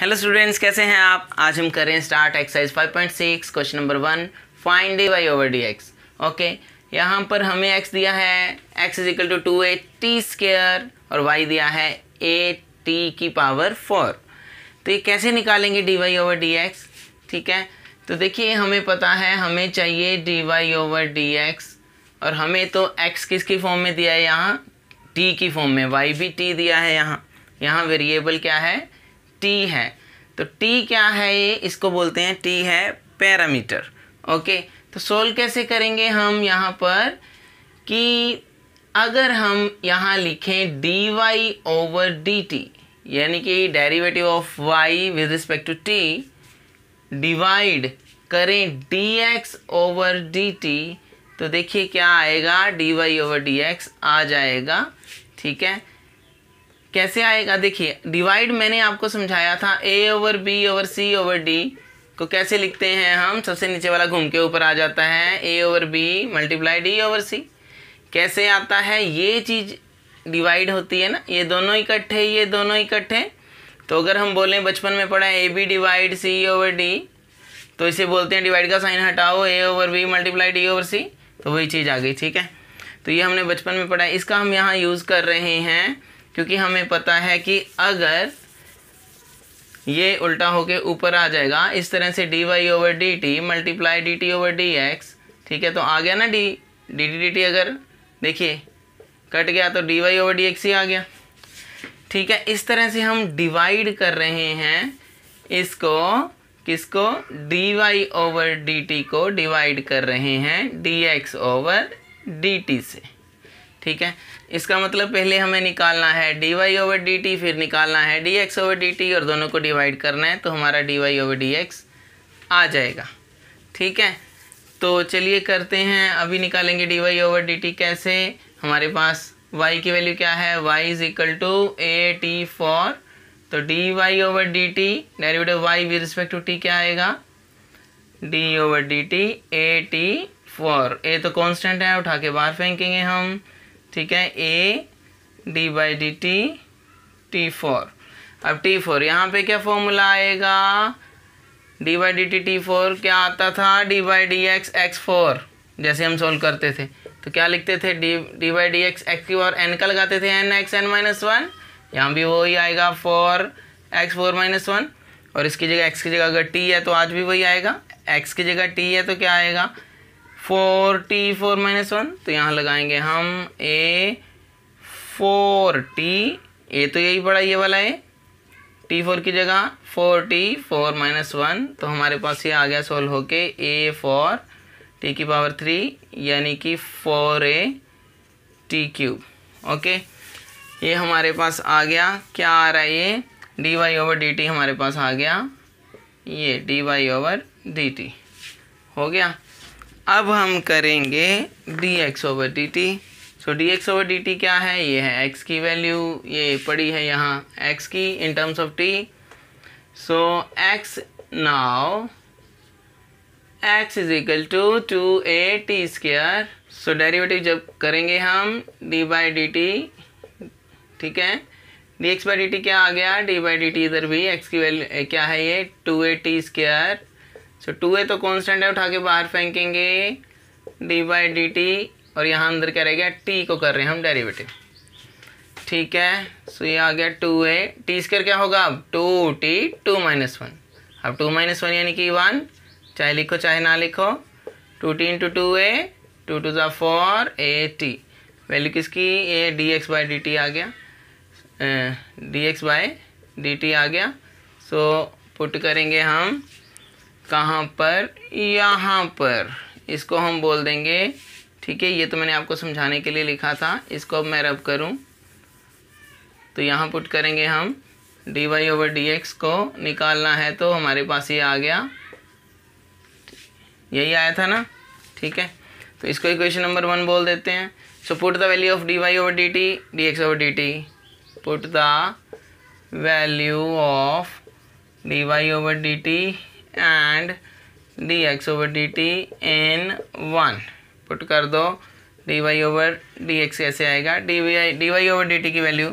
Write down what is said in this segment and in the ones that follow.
hello students कैसे हैं आप आज हम करें start exercise 5.6 question number one find D Y over D X okay यहाँ पर हमें एक्स दिया है X is equal to two A T square और वाई दिया है ए टी की पावर फोर तो ये कैसे निकालेंगे D Y over D X ठीक है तो देखिए हमें पता है हमें चाहिए D Y over D X और हमें तो एक्स किसकी फॉर्म में दिया है यहाँ टी की फॉर्म में वाई भी टी दिया है यहाँ यहाँ वेरिएबल क्या है टी है तो टी क्या है ये इसको बोलते हैं टी है पैरामीटर ओके तो सोल्व कैसे करेंगे हम यहाँ पर कि अगर हम यहाँ लिखें D Y over D T यानी कि derivative of Y with respect to T divide करें D x over D T तो देखिए क्या आएगा D Y over D X आ जाएगा ठीक है कैसे आएगा देखिए डिवाइड मैंने आपको समझाया था A over B over C over D को कैसे लिखते हैं हम सबसे नीचे वाला घूम के ऊपर आ जाता है A over B multiply D over C कैसे आता है ये चीज़ डिवाइड होती है ना ये दोनों इकट्ठे ये दोनों इकट्ठे तो अगर हम बोलें बचपन में पढ़ा A B divide C over D तो इसे बोलते हैं डिवाइड का साइन हटाओ A over B multiply D over C तो वही चीज़ आ गई ठीक है तो ये हमने बचपन में पढ़ा इसका हम यहाँ यूज़ कर रहे हैं क्योंकि हमें पता है कि अगर ये उल्टा होके ऊपर आ जाएगा इस तरह से D Y over D T multiply D T over D X ठीक है तो आ गया ना D D D D T अगर देखिए कट गया तो D Y over D X ही आ गया ठीक है इस तरह से हम डिवाइड कर रहे हैं इसको किसको D Y over D T को डिवाइड कर रहे हैं D x over D T से ठीक है इसका मतलब पहले हमें निकालना है D Y over D T फिर निकालना है D x over D T और दोनों को डिवाइड करना है तो हमारा D Y over D X आ जाएगा ठीक है तो चलिए करते हैं अभी निकालेंगे D Y over D T कैसे हमारे पास y की वैल्यू क्या है y is equal to A T four तो D Y over D T derivative Y with respect to T क्या आएगा D over D T A T four A तो कॉन्स्टेंट है उठा के बाहर फेंकेंगे हम ठीक है A D by D T T four अब टी फोर यहाँ पे क्या फॉर्मूला आएगा D by D T T four क्या आता था D by D X X four जैसे हम सोल्व करते थे तो क्या लिखते थे D D by D X X की और एन का लगाते थे N x N minus one यहाँ भी वही आएगा four X four minus one और इसकी जगह एक्स की जगह अगर टी है तो आज भी वही आएगा एक्स की जगह टी है तो क्या आएगा फोर्टी फोर माइनस वन तो यहाँ लगाएंगे हम ए फोर टी ए तो यही पड़ा ये वाला है टी फोर की जगह four T four minus one तो हमारे पास ये आ गया सोल्व होके ए फोर टी की पावर थ्री यानी कि four A T cube okay ये हमारे पास आ गया क्या आ रहा है ये D Y over D T हमारे पास आ गया ये D Y over D T हो गया अब हम करेंगे D x over D T so D x over D T क्या है ये है एक्स की वैल्यू ये पड़ी है यहाँ एक्स की in terms of T so X now X is equal to two A T square so derivative जब करेंगे हम डी बाई डी टी ठीक है D x by D T क्या आ गया डी बाई डी टी इधर भी एक्स की वैल्यू क्या है ये two A T square so two A तो कॉन्स्टेंट है उठा के बाहर फेंकेंगे डी बाई डी टी और यहाँ अंदर क्या रह गया टी को कर रहे हैं हम डेरिवेटिव ठीक है सो ये आ गया टू ए टी स्क्र क्या होगा अब two T two minus one अब टू माइनस वन यानी कि वन चाहे लिखो चाहे ना लिखो two T into two A two two ज़ा फोर ए टी वैल्यू किसकी A D x by D T आ गया D x by D T आ गया सो so, पुट करेंगे हम कहाँ पर यहाँ पर इसको हम बोल देंगे ठीक है ये तो मैंने आपको समझाने के लिए लिखा था इसको अब मैं रब करूँ तो यहाँ पुट करेंगे हम D Y over D X को निकालना है तो हमारे पास ये आ गया यही आया था ना ठीक है तो इसको इक्वेशन नंबर वन बोल देते हैं so put the value of D Y over D T D x over D T put the value of D Y over D T and D x over D T N one put कर दो D Y over D X कैसे आएगा D V I D Y over D T की value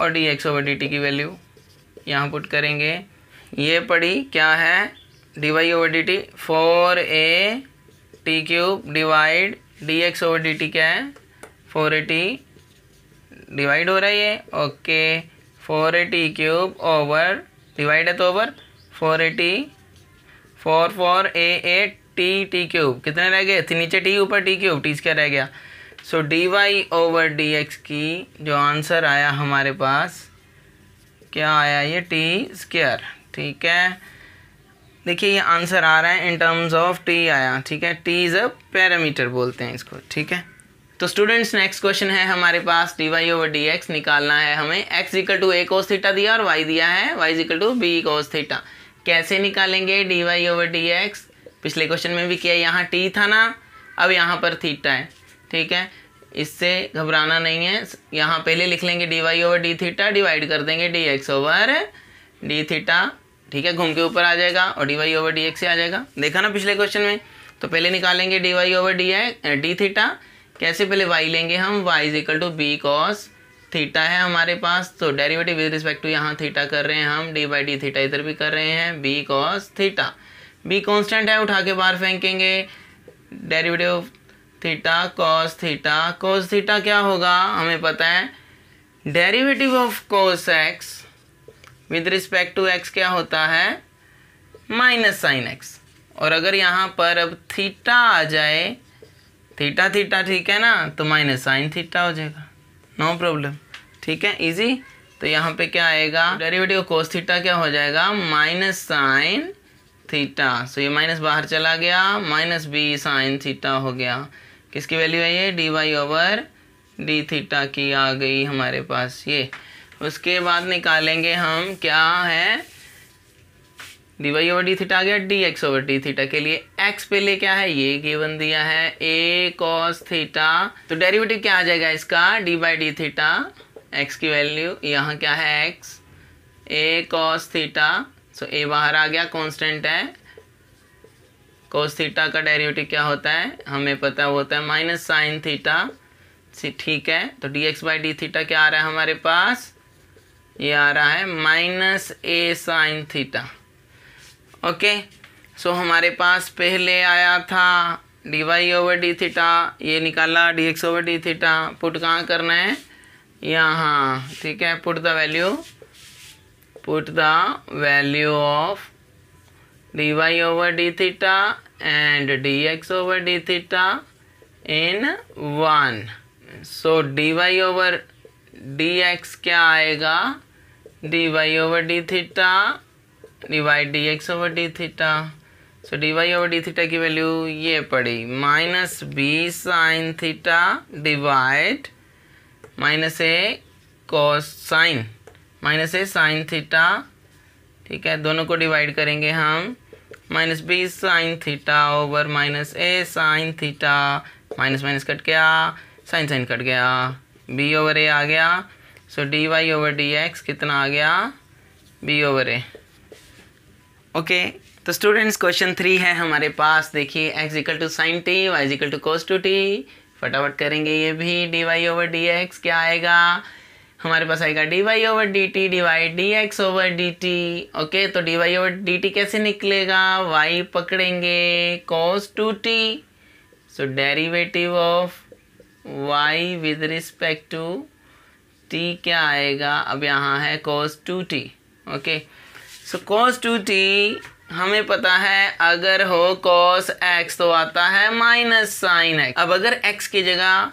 और D x over D T की value यहाँ put करेंगे ये पड़ी क्या है D Y over D T four A T cube divide D x over D T क्या है फोर ए टी डिवाइड हो रहा है ये okay four A T cube over divide है तो over four A T four four A A T T cube कितने रह गए थे नीचे टी ऊपर टी क्यूब टी क्या रह गया so D Y over D x की जो आंसर आया हमारे पास क्या आया ये टी स्क्र ठीक है देखिए ये आंसर आ रहा है इन टर्म्स ऑफ टी आया ठीक है टी इज़ अ पैरामीटर बोलते हैं इसको ठीक है तो स्टूडेंट्स नेक्स्ट क्वेश्चन है हमारे पास D Y over D X निकालना है हमें X equal to A cos theta दिया और वाई दिया है Y equal to B cos theta कैसे निकालेंगे D Y over D X पिछले क्वेश्चन में भी किया यहाँ टी था ना अब यहाँ पर थीटा है ठीक है इससे घबराना नहीं है यहाँ पहले लिख लेंगे D Y over D theta divide कर देंगे D x over D theta ठीक है घूम के ऊपर आ जाएगा और D Y over D X आ जाएगा देखा ना पिछले क्वेश्चन में तो पहले निकालेंगे D Y over D x D theta कैसे पहले वाई लेंगे हम Y is equal to B cos theta है हमारे पास तो डेरिवेटिव विद रिस्पेक्ट टू यहाँ थीटा कर रहे हैं हम डी बाई डी थीटा इधर भी कर रहे हैं B cos theta B constant है उठा के बाहर फेंकेंगे derivative theta cos theta cos theta क्या होगा हमें पता है derivative of cos x with respect to x क्या होता है माइनस साइन एक्स और अगर यहाँ पर अब थीटा आ जाए थीटा थीटा ठीक है ना तो माइनस साइन थीटा हो जाएगा नो प्रॉब्लम ठीक है इजी तो यहाँ पे क्या आएगा डेरिवेटिव कोस थीटा क्या हो जाएगा माइनस साइन थीटा सो ये माइनस बाहर चला गया माइनस बी साइन थीटा हो गया किसकी वैल्यू है ये D Y over D theta की आ गई हमारे पास ये उसके बाद निकालेंगे हम क्या है D Y over D theta आ गया D x over D theta के लिए एक्स पे ले क्या है ये गिवन दिया है ए कॉस थीटा तो डेरिवेटिव क्या आ जाएगा इसका D by D theta X की वैल्यू यहाँ क्या है X A cos theta so A बाहर आ गया कॉन्स्टेंट है कॉस थीटा का डेरिवेटिव क्या होता है हमें पता वो होता है माइनस साइन थीटा ठीक है तो D x by D theta क्या आ रहा है हमारे पास ये आ रहा है minus a sine theta okay so हमारे पास पहले आया था d Y over D theta ये निकाला d x over D theta put कहाँ करना है यहाँ ठीक है put the value put the value of D Y over D theta and D x over D theta in one so D Y over D x क्या आएगा D Y over D theta divide D x over D theta so D Y over D theta की value ये पड़ी minus b sine theta divide minus a cos sine minus a sine theta ठीक है दोनों को divide करेंगे हम minus b sine theta over minus a sine theta minus minus cut गया साइन साइन कट गया बी ओवर ए आ गया so D Y over D x कितना आ गया बी ओवर ए ओके तो स्टूडेंट्स क्वेश्चन थ्री है हमारे पास देखिए x equal to sine t y equal to cos two t फटाफट करेंगे ये भी d Y over D x क्या आएगा हमारे पास आएगा D Y over D T d y d x over D t okay तो D Y over D T कैसे निकलेगा वाई पकड़ेंगे cos two t so derivative of Y with respect to T क्या आएगा अब यहाँ है cos two t okay so cos two t हमें पता है अगर हो कॉस एक्स तो आता है माइनस साइन एक्स अब अगर एक्स की जगह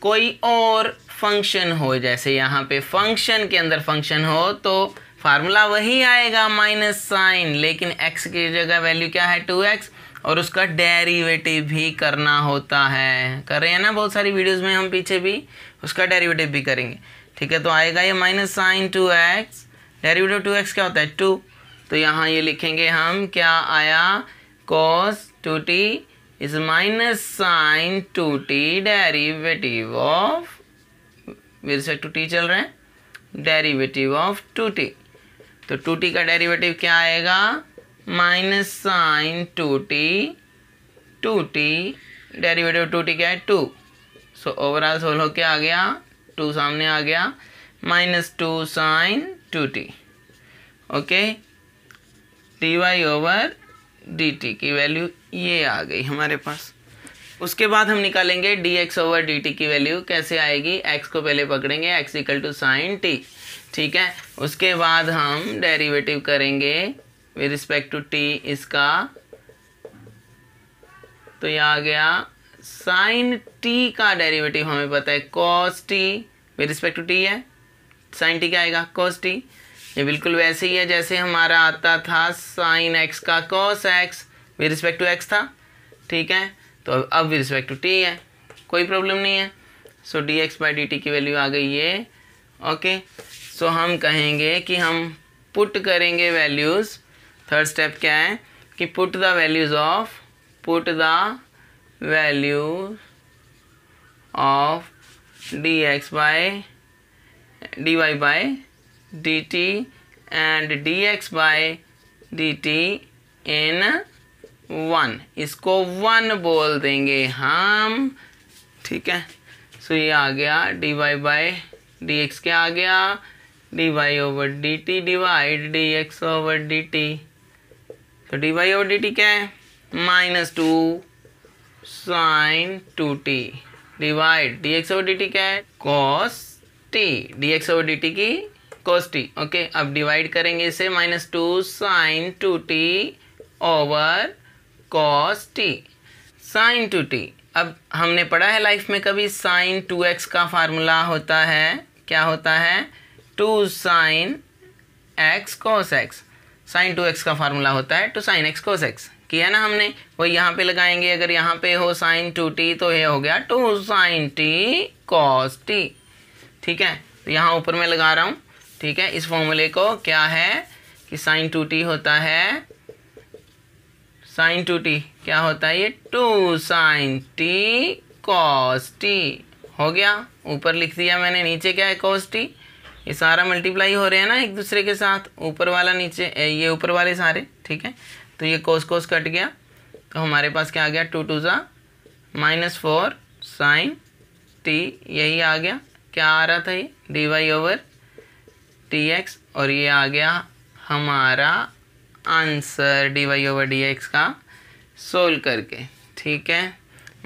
कोई और फंक्शन हो जैसे यहाँ पे फंक्शन के अंदर फंक्शन हो तो फार्मूला वही आएगा माइनस साइन लेकिन एक्स की जगह वैल्यू क्या है टू एक्स और उसका डेरिवेटिव भी करना होता है कर रहे हैं ना बहुत सारी वीडियोस में हम पीछे भी उसका डेरिवेटिव भी करेंगे ठीक है तो आएगा ये minus sine two x derivative two x क्या होता है टू तो यहाँ ये लिखेंगे हम क्या आया cos two t is minus sine two t derivative of with respect to t चल रहे हैं डेरीवेटिव ऑफ टू टी तो टू टी का डेरीवेटिव क्या आएगा minus sine two T two t derivative two T क्या है टू सो ओवरऑल सोल्व क्या आ गया टू सामने आ गया minus two sine two t okay d Y over D T की वैल्यू ये आ गई हमारे पास उसके बाद हम निकालेंगे d x over D T की वैल्यू कैसे आएगी एक्स को पहले पकड़ेंगे x equal to sine t ठीक है उसके बाद हम डेरिवेटिव करेंगे विद रिस्पेक्ट टू टी इसका तो ये आ गया साइन टी का डेरिवेटिव हमें पता है cos t with respect to t है साइन टी क्या आएगा कॉस टी ये बिल्कुल वैसे ही है जैसे हमारा आता था साइन एक्स का cos x with respect to x था ठीक है तो अब अब विद रिस्पेक्ट टू टी है कोई प्रॉब्लम नहीं है so D x by D T की वैल्यू आ गई ये ओके सो हम कहेंगे कि हम पुट करेंगे वैल्यूज़ थर्ड स्टेप क्या है कि put the values of put the value of d x by d d y by t and D x by d t in one इसको वन बोल देंगे हम ठीक है सो so, ये आ गया d y by d x क्या आ गया d Y over D t divide D x over D T तो D Y over D T क्या है minus two sine two T divide D x over D T क्या है cos t D x over D T की cos t okay अब divide करेंगे इसे minus two sine two t over cos t sine two T अब हमने पढ़ा है लाइफ में कभी साइन टू एक्स का फार्मूला होता है क्या होता है two sine x cos x sine two x का फार्मूला होता है two sine x cos x किया ना हमने वो यहाँ पे लगाएंगे अगर यहाँ पे हो साइन टू टी तो ये हो गया two sine t cos t ठीक है तो यहाँ ऊपर मैं लगा रहा हूँ ठीक है इस फॉर्मूले को क्या है कि साइन टू टी होता है साइन टू टी क्या होता है ये two sine t cos t हो गया ऊपर लिख दिया मैंने नीचे क्या है कॉस टी ये सारा मल्टीप्लाई हो रहे हैं ना एक दूसरे के साथ ऊपर वाला नीचे ये ऊपर वाले सारे ठीक है तो ये कोस कोस कट गया तो हमारे पास क्या आ गया टू टू ज़ा माइनस फोर साइन टी यही आ गया क्या आ रहा था ये D Y over t x और ये आ गया हमारा answer d Y over D x का सोल्व करके ठीक है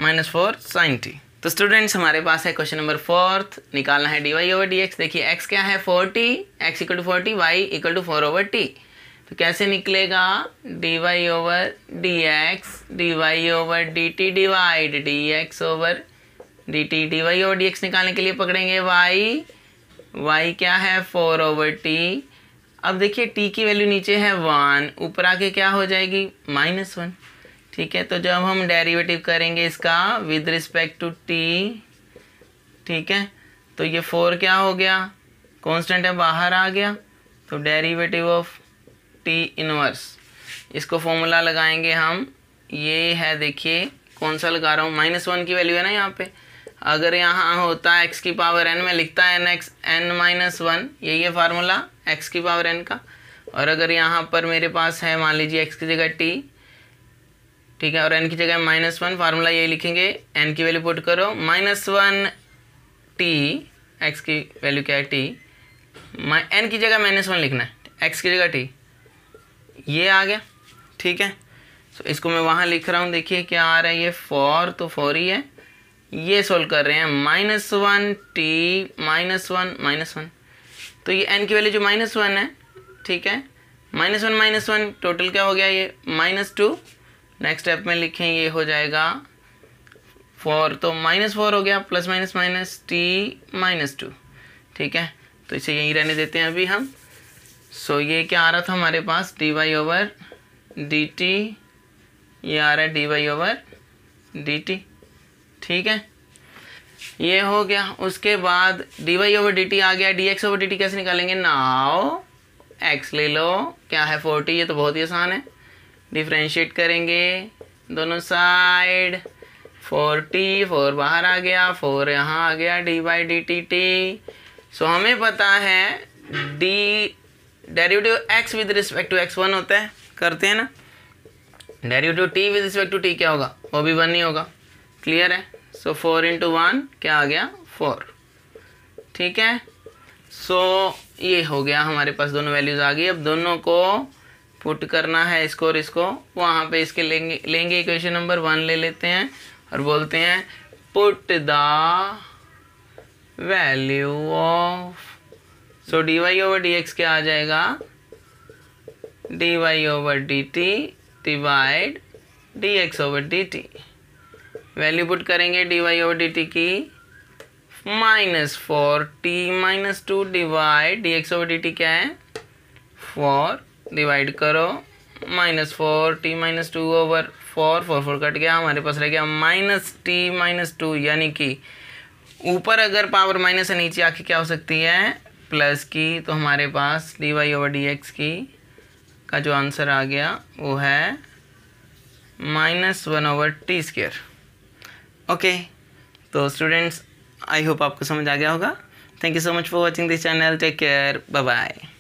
माइनस फोर साइन टी तो स्टूडेंट्स हमारे पास है क्वेश्चन नंबर फोर्थ निकालना है D Y over D x देखिए एक्स क्या है four t x equal to four T Y equal to four over t तो कैसे निकलेगा d Y over D x d Y over D t divide D x over D T d y और D x निकालने के लिए पकड़ेंगे Y Y क्या है फोर ओवर टी अब देखिए टी की वैल्यू नीचे है वन ऊपर आके क्या हो जाएगी माइनस वन ठीक है तो जब हम डेरिवेटिव करेंगे इसका विद रिस्पेक्ट टू टी ठीक है तो ये फोर क्या हो गया कॉन्स्टेंट है बाहर आ गया तो डेरिवेटिव ऑफ टी इनवर्स इसको फॉर्मूला लगाएंगे हम ये है देखिए कौन सा लगा रहा हूँ माइनस वन की वैल्यू है ना यहाँ पे अगर यहाँ होता है एक्स की पावर एन में लिखता है n x N minus one यही है फार्मूला एक्स की पावर एन का और अगर यहाँ पर मेरे पास है मान लीजिए एक्स की जगह टी ठीक है और एन की जगह माइनस वन फार्मूला यही लिखेंगे एन की वैल्यू पुट करो माइनस वन टी एक्स की वैल्यू क्या है टी एन की जगह माइनस वन लिखना है एक्स की जगह टी ये आ गया ठीक है तो इसको मैं वहाँ लिख रहा हूँ देखिए क्या आ रहा है ये फोर तो फोर ही है ये सोल्व कर रहे हैं minus one t minus one minus one तो ये एन की वैल्यू जो माइनस वन है ठीक है minus one minus one total क्या हो गया ये माइनस टू नेक्स्ट स्टेप में लिखें ये हो जाएगा फोर तो माइनस फोर हो गया plus minus minus t minus two ठीक है तो इसे यहीं रहने देते हैं अभी हम सो so, ये क्या आ रहा था हमारे पास D Y over D t ये आ रहा है D Y over D T ठीक है ये हो गया उसके बाद d Y over D T आ गया D x over D T कैसे निकालेंगे नाओ एक्स ले लो क्या है फोर्टी ये तो बहुत ही आसान है डिफ्रेंशिएट करेंगे दोनों साइड फोर्टी फोर बाहर आ गया फोर यहाँ आ गया d by D T t so हमें पता है d derivative x with respect to x one होता है करते हैं ना derivative t with respect to T क्या होगा वो भी वन ही होगा क्लियर है सो फोर इंटू वन क्या आ गया फोर ठीक है सो so, ये हो गया हमारे पास दोनों वैल्यूज़ आ गई अब दोनों को पुट करना है इसको और इसको वहाँ पे इसके लेंगे लेंगे इक्वेशन नंबर वन ले लेते हैं और बोलते हैं put the value of so D Y over D x क्या आ जाएगा d Y over D t divide D x over D t value put करेंगे d Y over D T की minus four t minus two divide D x over D T क्या है four divide करो minus four t minus two over four four four cut गया हमारे पास रह गया minus t minus to यानी कि ऊपर अगर पावर माइनस है नीचे आके क्या हो सकती है प्लस की तो हमारे पास D Y over D x की का जो आंसर आ गया वो है minus one over t square okay तो स्टूडेंट्स आई होप आपको समझ आ गया होगा thank you so much for watching this channel take care bye bye